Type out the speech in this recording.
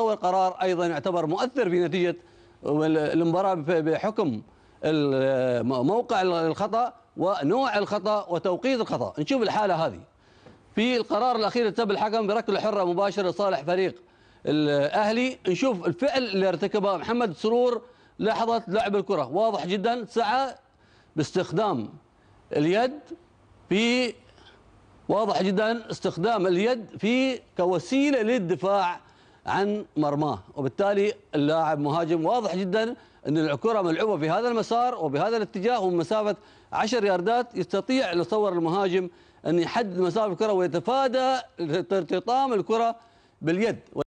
مستوى القرار ايضا يعتبر مؤثر في نتيجه المباراه بحكم موقع الخطا ونوع الخطا وتوقيت الخطا نشوف الحاله هذه في القرار الاخير تب الحكم بركله حره مباشره لصالح فريق الاهلي نشوف الفعل اللي ارتكبه محمد سرور لحظه لعب الكره واضح جدا سعى باستخدام اليد في واضح جدا استخدام اليد في كوسيله للدفاع عن مرماه وبالتالي اللاعب مهاجم واضح جدا أن الكرة ملعوبة في هذا المسار وبهذا الاتجاه ومسافة 10 ياردات يستطيع يتصور المهاجم أن يحدد مسار الكرة ويتفادى ارتطام الكرة باليد